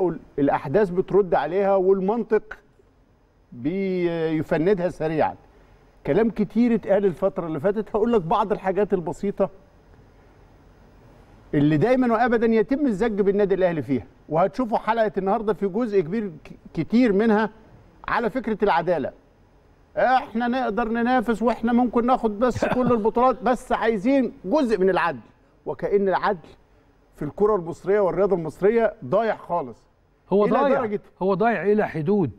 او الاحداث بترد عليها والمنطق بيفندها سريعا كلام كتير اتقال الفتره اللي فاتت هقول لك بعض الحاجات البسيطه اللي دايما وابدا يتم الزج بالنادي الاهلي فيها وهتشوفوا حلقه النهارده في جزء كبير كتير منها على فكره العداله احنا نقدر ننافس واحنا ممكن ناخد بس كل البطولات بس عايزين جزء من العدل وكأن العدل في الكرة المصرية والرياضة المصرية ضايع خالص هو إلى ضايع درجة هو ضايع الى حدود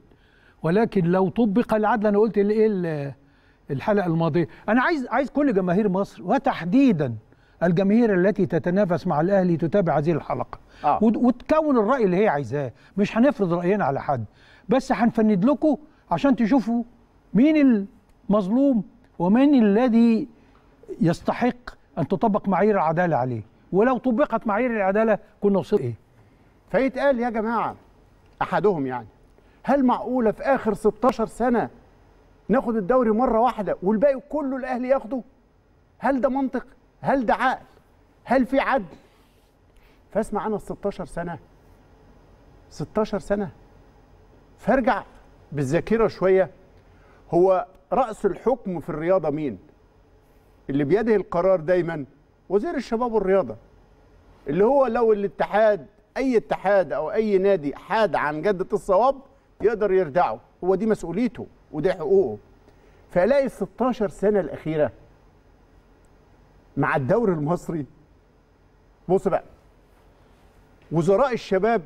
ولكن لو طبق العدل انا قلت ايه الحلقه الماضيه انا عايز عايز كل جماهير مصر وتحديدا الجماهير التي تتنافس مع الاهلي تتابع هذه الحلقه آه. وتكون الراي اللي هي عايزاه مش هنفرض راينا على حد بس هنفند لكم عشان تشوفوا مين المظلوم ومن الذي يستحق ان تطبق معايير العداله عليه ولو طبقت معايير العداله كنا وصلنا ايه فيتقال يا جماعه احدهم يعني هل معقوله في اخر 16 سنه ناخد الدوري مره واحده والباقي كله الاهلي ياخده هل ده منطق هل ده عقل هل في عدل فاسمع انا 16 سنه 16 سنه فارجع بالذاكره شويه هو راس الحكم في الرياضه مين اللي بيده القرار دايما وزير الشباب والرياضه اللي هو لو الاتحاد اي اتحاد او اي نادي حاد عن جده الصواب يقدر يردعه هو دي مسؤوليته ودي حقوقه فالاقي ال 16 سنه الاخيره مع الدوري المصري بص بقى وزراء الشباب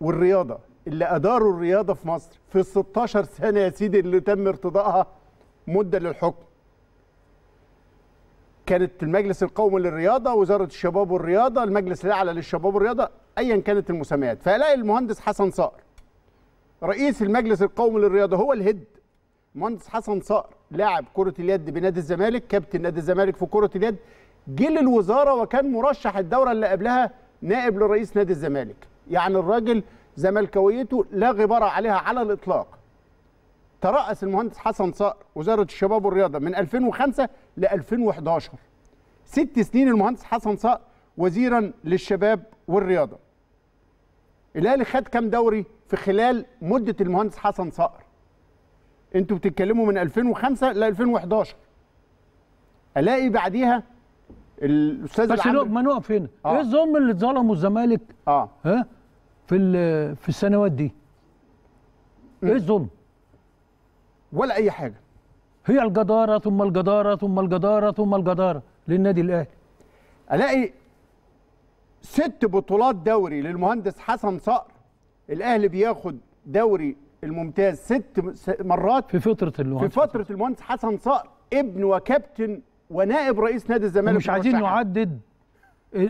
والرياضه اللي اداروا الرياضه في مصر في ال 16 سنه يا سيدي اللي تم ارتضائها مده للحكم كانت المجلس القومي للرياضه وزاره الشباب والرياضه المجلس الاعلى للشباب والرياضه ايا كانت المسميات فالاقي المهندس حسن صقر رئيس المجلس القومي للرياضه هو الهد المهندس حسن صقر لاعب كره اليد بنادي الزمالك كابتن نادي الزمالك في كره اليد جه للوزاره وكان مرشح الدوره اللي قبلها نائب لرئيس نادي الزمالك يعني الراجل زملكاويته لا غبار عليها على الاطلاق ترأس المهندس حسن صقر وزارة الشباب والرياضة من 2005 ل 2011 ست سنين المهندس حسن صقر وزيرا للشباب والرياضة الأهلي خد كام دوري في خلال مدة المهندس حسن صقر انتوا بتتكلموا من 2005 ل 2011 الاقي بعديها الاستاذ بس ما نقف هنا آه. ايه الظلم اللي اتظلمه الزمالك اه ها في في السنوات دي ايه الظلم ولا اي حاجه هي الجداره ثم الجداره ثم الجداره ثم الجداره للنادي الاهلي الاقي ست بطولات دوري للمهندس حسن صقر الاهلي بياخد دوري الممتاز ست مرات في فتره المهندس في فتره المهندس حسن صقر ابن وكابتن ونائب رئيس نادي الزمالك مش عايزين نعدد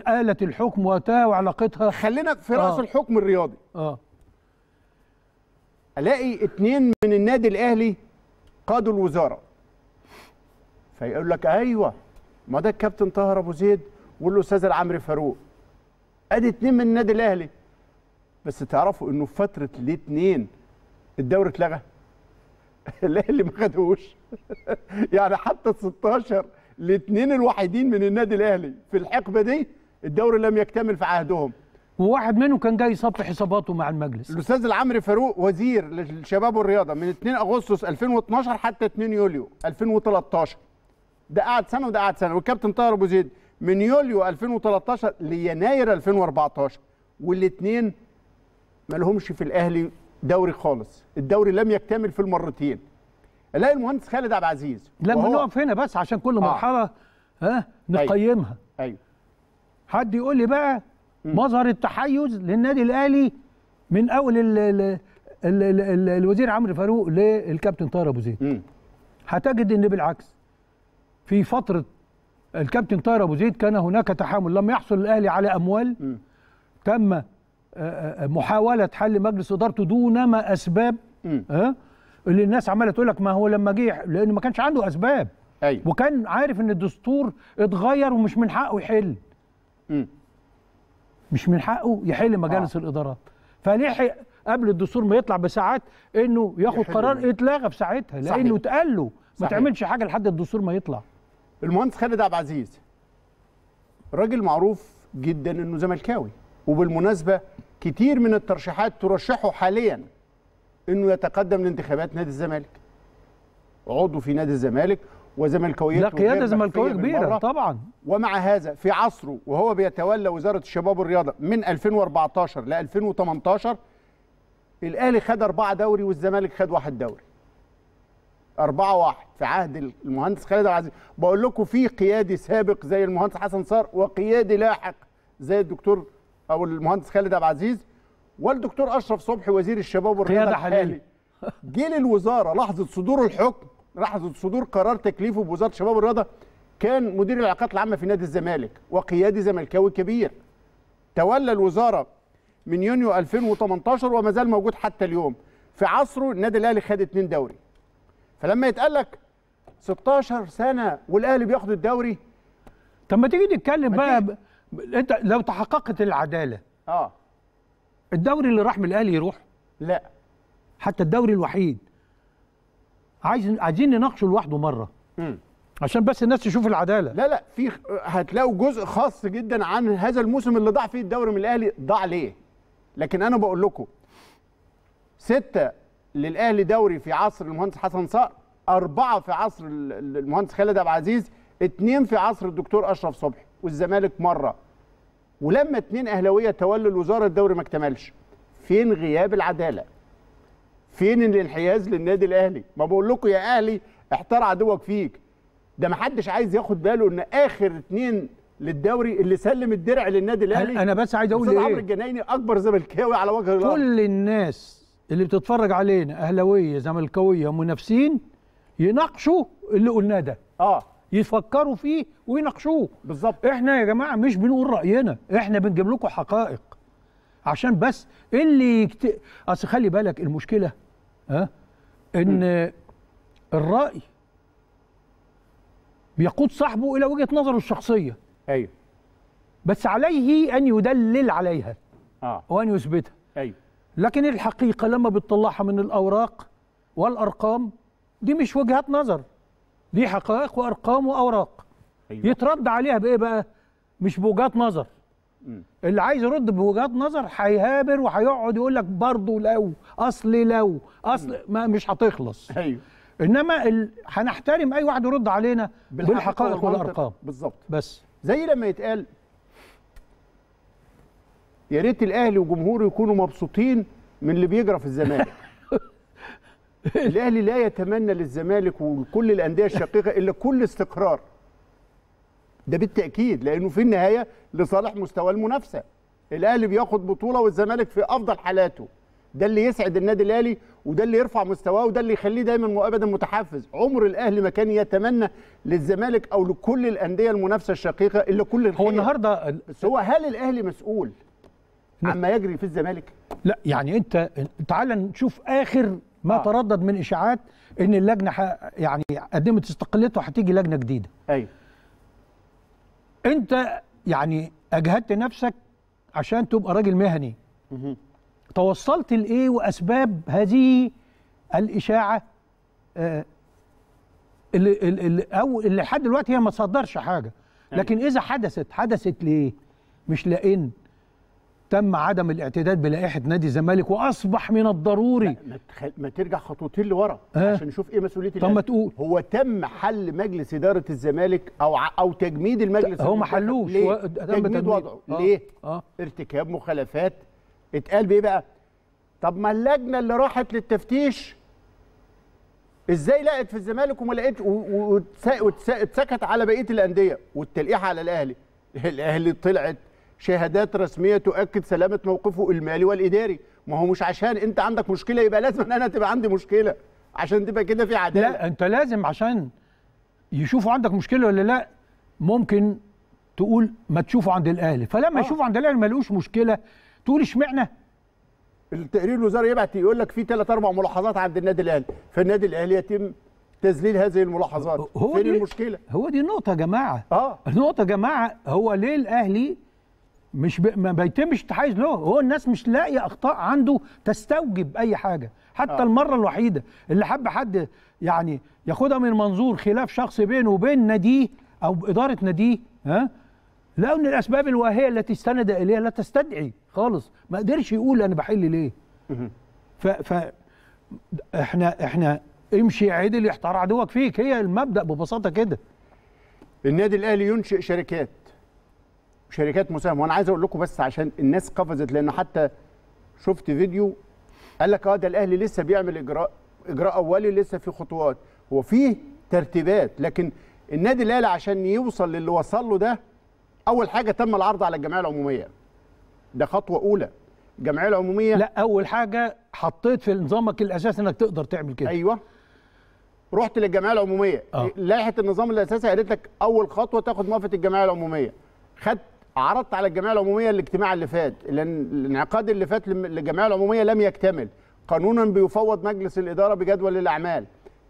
آلة الحكم وقتها وعلاقتها خلينا في رأس آه. الحكم الرياضي اه الاقي اتنين من النادي الاهلي قادوا الوزاره فيقول لك ايوه ما ده الكابتن طاهر ابو زيد والاستاذ العمري فاروق ادي اتنين من النادي الاهلي بس تعرفوا انه في فتره الاثنين الدوري اتلغى الاهلي ما خدوش يعني حتى ال 16 الاثنين الوحيدين من النادي الاهلي في الحقبه دي الدوري لم يكتمل في عهدهم وواحد منهم كان جاي يصفي حساباته مع المجلس الاستاذ العمري فاروق وزير للشباب والرياضه من 2 اغسطس 2012 حتى 2 يوليو 2013 ده قعد سنه وده قعد سنه والكابتن طاهر ابو زيد من يوليو 2013 ليناير 2014 والاثنين ما لهمش في الاهلي دوري خالص الدوري لم يكتمل في المرتين الاقي المهندس خالد عبد العزيز لما نقف هنا بس عشان كل آه. مرحله آه. ها أيوه. نقيمها ايوه, أيوه. حد يقول لي بقى مظهر التحيز للنادي الاهلي من اول الـ الـ الـ الـ الوزير عمرو فاروق للكابتن طاهر ابو زيد هتجد ان بالعكس في فتره الكابتن طاهر ابو زيد كان هناك تحامل لم يحصل الاهلي على اموال م. تم آه، آه، محاوله حل مجلس ادارته دون ما اسباب ها اللي الناس عماله تقول لك ما هو لما جه لانه ما كانش عنده اسباب أيوة. وكان عارف ان الدستور اتغير ومش من حقه يحل م. مش من حقه يحل مجالس آه. الادارات فلحق قبل الدستور ما يطلع بساعات انه ياخد قرار اتلغى في ساعتها لانه اتقال له ما تعملش حاجه لحد الدستور ما يطلع المهندس خالد عبد العزيز راجل معروف جدا انه زملكاوي وبالمناسبه كتير من الترشيحات ترشحه حاليا انه يتقدم لانتخابات نادي الزمالك عضو في نادي الزمالك وزملكاويه لا قياده زملكاويه كبيره طبعا ومع هذا في عصره وهو بيتولى وزاره الشباب والرياضه من 2014 ل 2018 الاهلي خد اربعه دوري والزمالك خد واحد دوري أربعة واحد في عهد المهندس خالد العزيز بقول لكم في قيادي سابق زي المهندس حسن صار وقيادي لاحق زي الدكتور أو المهندس خالد عبد العزيز والدكتور أشرف صبحي وزير الشباب والرياضة قياده الحالي جه للوزارة لحظة صدور الحكم لحظه صدور قرار تكليفه بوزاره الشباب والرياضه كان مدير العلاقات العامه في نادي الزمالك وقيادي زملكاوي كبير تولى الوزاره من يونيو 2018 وما زال موجود حتى اليوم في عصره النادي الاهلي خد اثنين دوري فلما يتقال لك 16 سنه والاهلي بياخد الدوري طب ما تيجي نتكلم بقى ب... انت لو تحققت العداله اه الدوري اللي راح من الاهلي يروح لا حتى الدوري الوحيد عايز عايزين نناقشه لوحده مره م. عشان بس الناس تشوف العداله لا لا في هتلاقوا جزء خاص جدا عن هذا الموسم اللي ضاع فيه الدوري من الاهلي ضاع ليه لكن انا بقول لكم ستة للاهلي دوري في عصر المهندس حسن صقر أربعة في عصر المهندس خالد عبد العزيز اثنين في عصر الدكتور أشرف صبحي والزمالك مرة ولما اثنين أهلاوية تولوا الوزارة الدوري ما اكتملش فين غياب العدالة فين الانحياز للنادي الاهلي ما بقول لكم يا اهلي احتار عدوك فيك ده ما حدش عايز ياخد باله ان اخر اتنين للدوري اللي سلم الدرع للنادي الاهلي انا بس عايز اقول ايه عمرو الجنايني اكبر زملكاوي على وجه الارض كل الناس اللي بتتفرج علينا اهلاويه زملكاويه منافسين يناقشوا اللي قلناه ده اه يفكروا فيه ويناقشوه بالظبط احنا يا جماعه مش بنقول راينا احنا بنجيب لكم حقائق عشان بس اللي يكت... اصل خلي بالك المشكله أه؟ ان الراي بيقود صاحبه الى وجهه نظره الشخصيه ايوه بس عليه ان يدلل عليها اه وان يثبتها ايوه لكن الحقيقه لما بتطلعها من الاوراق والارقام دي مش وجهات نظر دي حقائق وارقام واوراق أيوة. يترد عليها بايه بقى مش بوجهات نظر اللي عايز يرد بوجهات نظر هيهابر وهيقعد يقول لك برضه لو اصل لو اصل ما مش هتخلص ايوه انما ال... هنحترم اي واحد يرد علينا بالحقائق والارقام بالظبط بس زي لما يتقال يا ريت الاهلي وجمهوره يكونوا مبسوطين من اللي بيجرى في الزمالك الاهلي لا يتمنى للزمالك ولكل الانديه الشقيقه الا كل استقرار ده بالتاكيد لانه في النهايه لصالح مستوى المنافسه الاهلي بياخد بطوله والزمالك في افضل حالاته ده اللي يسعد النادي الاهلي وده اللي يرفع مستواه وده اللي يخليه دايما ابدا متحفز عمر الاهلي ما كان يتمنى للزمالك او لكل الانديه المنافسه الشقيقه الا كل الخير. هو النهارده بس هو هل الاهلي مسؤول عما يجري في الزمالك لا يعني انت تعال نشوف اخر ما آه. تردد من اشاعات ان اللجنه يعني قدمت استقلتها وهتيجي لجنه جديده ايوه انت يعني اجهدت نفسك عشان تبقى راجل مهني توصلت لايه واسباب هذه الاشاعه آه اللي, اللي او اللي لحد دلوقتي هي ما تصدرش حاجه أيوة. لكن اذا حدثت حدثت ليه مش لان تم عدم الاعتداد بلائحه نادي الزمالك واصبح من الضروري ما, تخل... ما ترجع خطوتين لورا أه؟ عشان نشوف ايه مسؤوليه طب ما تقول هو تم حل مجلس اداره الزمالك او او تجميد المجلس هو ما حلوش ليه؟ و... تجميد, تجميد وضعه آه. ليه؟ آه. ارتكاب مخالفات اتقال بايه بقى؟ طب ما اللجنه اللي راحت للتفتيش ازاي لقت في الزمالك وما لقتش واتسكت على بقيه الانديه والتلقيح على الاهلي الاهلي طلعت شهادات رسميه تؤكد سلامه موقفه المالي والاداري ما هو مش عشان انت عندك مشكله يبقى لازم انا تبقى عندي مشكله عشان تبقى كده في عداله لا انت لازم عشان يشوفوا عندك مشكله ولا لا ممكن تقول ما تشوفوا عند الاهلي فلما آه. يشوفوا عند الاهلي ما لقوش مشكله تقول اشمعنى التقرير الوزاري يبعت يقول لك في ثلاث اربع ملاحظات عند النادي الاهلي فالنادي الاهلي يتم تذليل هذه الملاحظات هو فين دي المشكله هو دي النقطه يا جماعه آه. النقطه يا جماعه هو ليه الاهلي مش ب... ما بيتمش تحيز له هو الناس مش لاقيه اخطاء عنده تستوجب اي حاجه حتى آه. المره الوحيده اللي حب حد يعني ياخدها من منظور خلاف شخصي بينه وبين ناديه او اداره ناديه ها لو ان الاسباب الواهيه التي استند اليها لا تستدعي خالص ما قدرش يقول انا بحل ليه ف, ف احنا احنا امشي عدل يحتار عدوك فيك هي المبدا ببساطه كده النادي الاهلي ينشئ شركات شركات مساهمه وانا عايز اقول لكم بس عشان الناس قفزت لانه حتى شفت فيديو قال لك اه ده الاهلي لسه بيعمل اجراء اجراء اولي لسه في خطوات هو فيه ترتيبات لكن النادي الاهلي عشان يوصل للي وصل له ده اول حاجه تم العرض على الجمعيه العموميه ده خطوه اولى الجمعيه العموميه لا اول حاجه حطيت في نظامك الاساسي انك تقدر تعمل كده ايوه رحت للجمعيه العموميه آه. لائحه النظام الاساسي قالت لك اول خطوه تاخد موافقه الجمعيه العموميه خدت عرضت على الجمعيه العموميه الاجتماع اللي فات الانعقاد اللي فات للجمعيه العموميه لم يكتمل قانونا بيفوض مجلس الاداره بجدول الاعمال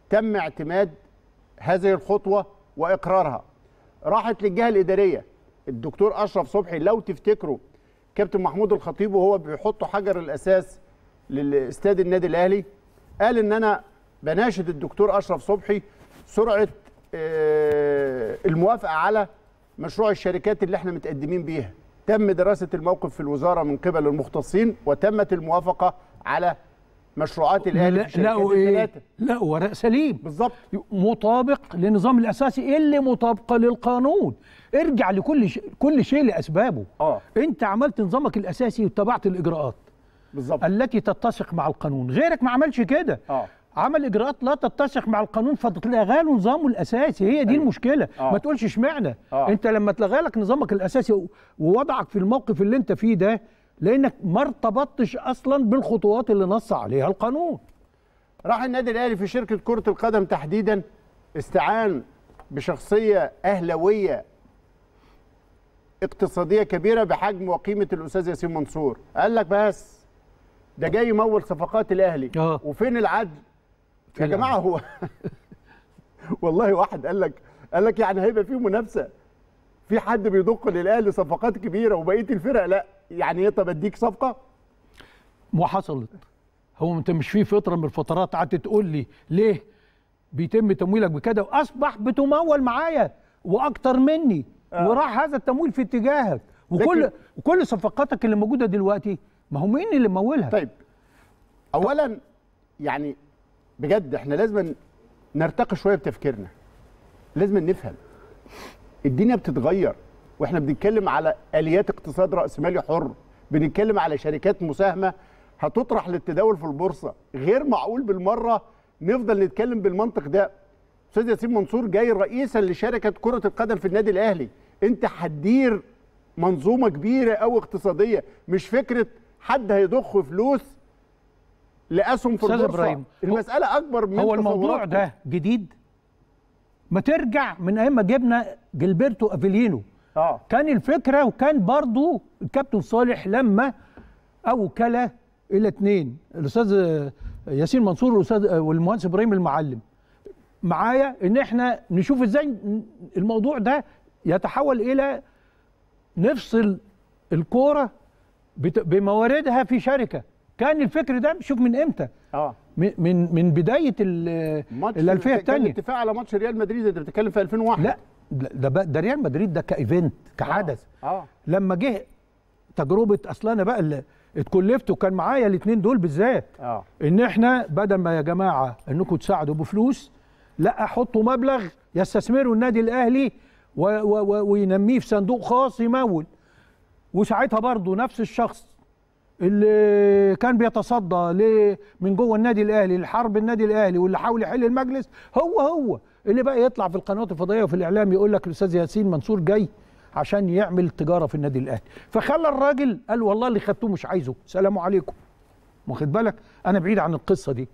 تم اعتماد هذه الخطوه واقرارها راحت للجهه الاداريه الدكتور اشرف صبحي لو تفتكروا كابتن محمود الخطيب وهو بيحط حجر الاساس لاستاد النادي الاهلي قال ان انا بناشد الدكتور اشرف صبحي سرعه آه، الموافقه على مشروع الشركات اللي احنا متقدمين بيها تم دراسة الموقف في الوزارة من قبل المختصين وتمت الموافقة على مشروعات الاهلي لا لقوا ايه؟ لقوا ورق سليم بالظبط مطابق للنظام الاساسي اللي مطابقه للقانون ارجع لكل ش... كل شيء لاسبابه اه انت عملت نظامك الاساسي واتبعت الاجراءات بالظبط التي تتسق مع القانون غيرك ما عملش كده اه عمل اجراءات لا تتسق مع القانون فاتلغى له نظامه الاساسي هي دي أيوة. المشكله آه. ما تقولش اشمعنى آه. انت لما اتلغى لك نظامك الاساسي ووضعك في الموقف اللي انت فيه ده لانك ما ارتبطتش اصلا بالخطوات اللي نص عليها القانون راح النادي الاهلي في شركه كره القدم تحديدا استعان بشخصيه اهلاويه اقتصاديه كبيره بحجم وقيمه الاستاذ ياسين منصور قال لك بس ده جاي يمول صفقات الاهلي آه. وفين العدل يا جماعه هو والله واحد قال لك قال لك يعني هيبقى في منافسه في حد بيدق للاهلي صفقات كبيره وبقيه الفرق لا يعني ايه طب اديك صفقه وحصلت هو انت مش في فتره من الفترات قعدت تقول لي ليه بيتم تمويلك بكده واصبح بتمول معايا واكتر مني آه. وراح هذا التمويل في اتجاهك وكل وكل صفقاتك اللي موجوده دلوقتي ما هو مين اللي مولها طيب اولا يعني بجد احنا لازم نرتقي شويه بتفكيرنا لازم نفهم الدنيا بتتغير واحنا بنتكلم على اليات اقتصاد راسمالي حر بنتكلم على شركات مساهمه هتطرح للتداول في البورصه غير معقول بالمره نفضل نتكلم بالمنطق ده استاذ ياسين منصور جاي رئيسا لشركه كره القدم في النادي الاهلي انت هتدير منظومه كبيره او اقتصاديه مش فكره حد هيضخ فلوس لاسهم في البورصه إبراهيم. المساله اكبر من هو الموضوع ده جديد ما ترجع من ايام ما جبنا جلبرتو افيلينو اه كان الفكره وكان برضو الكابتن صالح لما اوكل الى اثنين الاستاذ ياسين منصور والاستاذ والمهندس ابراهيم المعلم معايا ان احنا نشوف ازاي الموضوع ده يتحول الى نفصل الكوره بمواردها في شركه كان الفكر ده شوف من امتى اه من من بدايه الالفيه الثانيه الاتفاق على ماتش ريال مدريد انت بتتكلم في 2001 لا ده ده ريال مدريد ده كايفنت آه. كحدث آه. لما جه تجربه اصل انا بقى اللي اتكلفت وكان معايا الاثنين دول بالذات آه. ان احنا بدل ما يا جماعه انكم تساعدوا بفلوس لا حطوا مبلغ يستثمروا النادي الاهلي و و و وينميه في صندوق خاص يمول وساعتها برضه نفس الشخص اللي كان بيتصدى من جوه النادي الاهلي لحرب النادي الاهلي واللي حاول يحل المجلس هو هو اللي بقى يطلع في القنوات الفضائيه وفي الاعلام يقول لك الاستاذ ياسين منصور جاي عشان يعمل تجاره في النادي الاهلي فخلى الراجل قال والله اللي خدته مش عايزه سلام عليكم واخد بالك انا بعيد عن القصه دي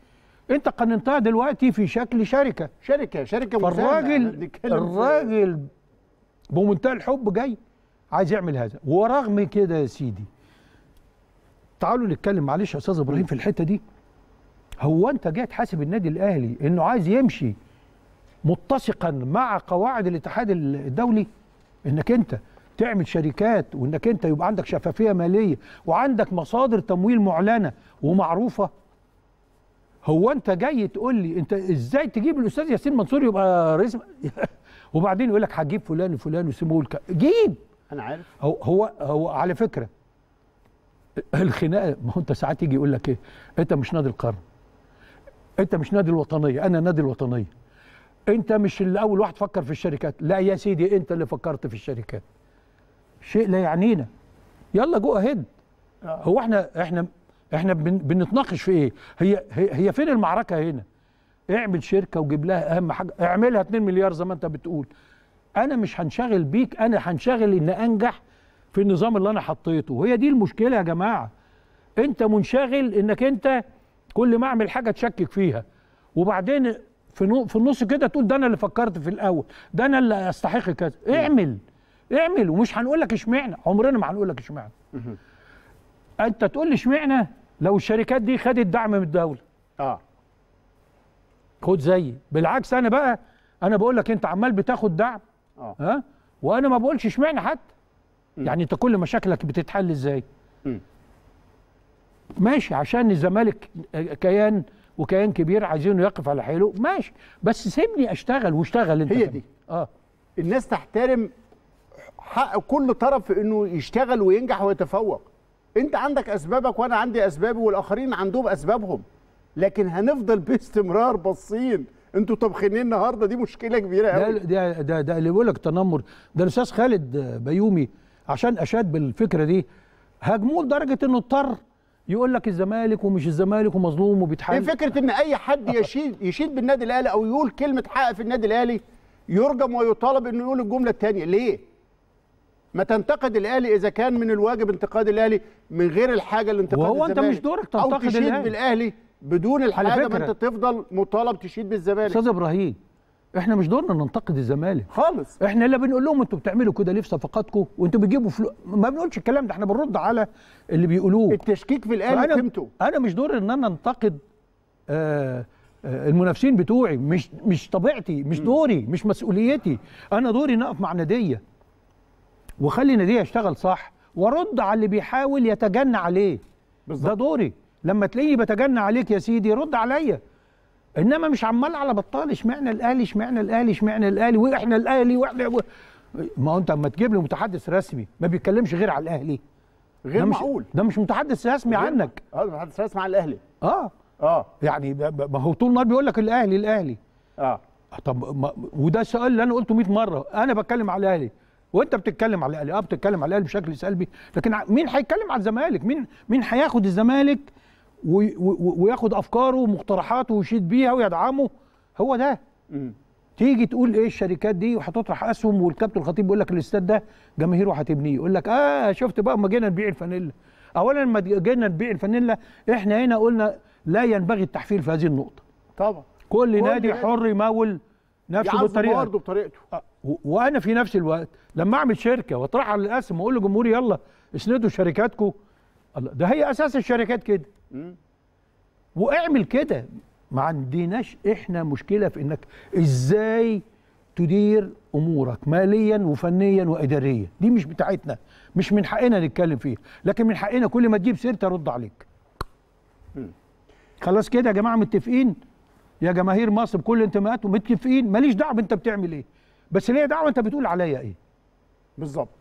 انت قننتها دلوقتي في شكل شركه شركه شركه فالراجل الراجل بمنتهى الحب جاي عايز يعمل هذا ورغم كده يا سيدي تعالوا نتكلم معلش يا استاذ ابراهيم في الحته دي هو انت جاي تحاسب النادي الاهلي انه عايز يمشي متسقا مع قواعد الاتحاد الدولي انك انت تعمل شركات وانك انت يبقى عندك شفافيه ماليه وعندك مصادر تمويل معلنه ومعروفه هو انت جاي تقول لي انت ازاي تجيب الاستاذ ياسين منصور يبقى رئيس وبعدين يقول لك هجيب فلان وفلان وسيبه جيب انا عارف هو هو هو على فكره الخناقه ما هو انت ساعات يجي يقول لك ايه انت مش نادي القرن انت مش نادي الوطنيه انا نادي الوطنيه انت مش اللي اول واحد فكر في الشركات لا يا سيدي انت اللي فكرت في الشركات شيء لا يعنينا يلا جو اهيد هو احنا احنا احنا بن بنتناقش في ايه هي هي فين المعركه هنا اعمل شركه وجيب لها اهم حاجه اعملها 2 مليار زي ما انت بتقول انا مش هنشغل بيك انا هنشغل ان انجح في النظام اللي انا حطيته وهي دي المشكله يا جماعه انت منشغل انك انت كل ما اعمل حاجه تشكك فيها وبعدين في في النص كده تقول ده انا اللي فكرت في الاول ده انا اللي استحق كذا اعمل اعمل ومش هنقول لك اشمعنى عمرنا ما هنقول لك اشمعنى انت تقول لي اشمعنى لو الشركات دي خدت دعم من الدوله اه خد زي بالعكس انا بقى انا بقول لك انت عمال بتاخد دعم اه ها وانا ما بقولش اشمعنى حتى يعني انت كل مشاكلك بتتحل ازاي ماشي عشان الزمالك كيان وكيان كبير عايزينه يقف على حيله ماشي بس سيبني اشتغل واشتغل انت هي دي اه الناس تحترم حق كل طرف في انه يشتغل وينجح ويتفوق انت عندك اسبابك وانا عندي اسبابي والاخرين عندهم اسبابهم لكن هنفضل باستمرار باصين انتوا طبخينين النهارده دي مشكله كبيره قوي ده ده ده, ده اللي بيقول لك تنمر ده الاستاذ خالد بيومي عشان اشاد بالفكره دي هاجموه لدرجه انه اضطر يقول لك الزمالك ومش الزمالك ومظلوم ايه فكره ان اي حد يشيد يشيد بالنادي الاهلي او يقول كلمه حق في النادي الاهلي يرجم ويطالب انه يقول الجمله الثانيه ليه؟ ما تنتقد الاهلي اذا كان من الواجب انتقاد الاهلي من غير الحاجه اللي الزمالك وهو انت مش دورك تنتقد الاهلي او تشيد بالاهلي بدون الحاجه ما انت تفضل مطالب تشيد بالزمالك استاذ ابراهيم احنا مش دورنا ننتقد الزمالك خالص احنا لا بنقول لهم انتوا بتعملوا كده ليه في صفقاتكم وانتوا بتجيبوا فلوس ما بنقولش الكلام ده احنا بنرد على اللي بيقولوه التشكيك في الاهلي قيمته انا مش دور ان انا انتقد آه آه المنافسين بتوعي مش مش طبيعتي مش دوري مش مسؤوليتي انا دوري نقف مع ناديه واخلي ناديه يشتغل صح وارد على اللي بيحاول يتجنى عليه بالزبط. ده دوري لما تلاقيني بتجنى عليك يا سيدي رد عليا انما مش عمال على بطال اشمعنى الاهلي اشمعنى الاهلي اشمعنى الاهلي واحنا الاهلي واحنا و... ما هو انت اما تجيب لي متحدث رسمي ما بيتكلمش غير على الاهلي غير ده مش معقول ده مش متحدث رسمي عنك اه ده متحدث رسمي عن الاهلي اه اه يعني ما هو طول النهار بيقول لك الاهلي الاهلي اه طب ما وده السؤال اللي انا قلته 100 مره انا بتكلم على الاهلي وانت بتتكلم على الاهلي اه بتتكلم على الاهلي بشكل سلبي لكن مين هيتكلم على الزمالك مين مين هياخد الزمالك وياخد افكاره ومقترحاته ويشيد بيها ويدعمه هو ده تيجي تقول ايه الشركات دي وهتطرح اسهم والكابتن الخطيب بيقول لك الاستاد ده جماهيره هتبنيه يقول لك اه شفت بقى اما جينا نبيع الفانيلا اولا لما جينا نبيع الفانيلا احنا هنا قلنا لا ينبغي التحفيل في هذه النقطه طبعا كل, كل نادي حر يمول نفسه بالطريقه برضه بطريقته آه. وانا في نفس الوقت لما اعمل شركه واطرحها للاسهم واقول لجمهوري يلا اسندوا شركاتكم الله ده هي اساس الشركات كده واعمل كده ما عندناش احنا مشكله في انك ازاي تدير امورك ماليا وفنيا واداريا دي مش بتاعتنا مش من حقنا نتكلم فيها لكن من حقنا كل ما تجيب سيرتي ارد عليك خلاص كده يا جماعه متفقين يا جماهير مصر بكل انتماءاتهم متفقين ماليش دعوه انت بتعمل ايه بس ليه دعوه انت بتقول عليا ايه بالظبط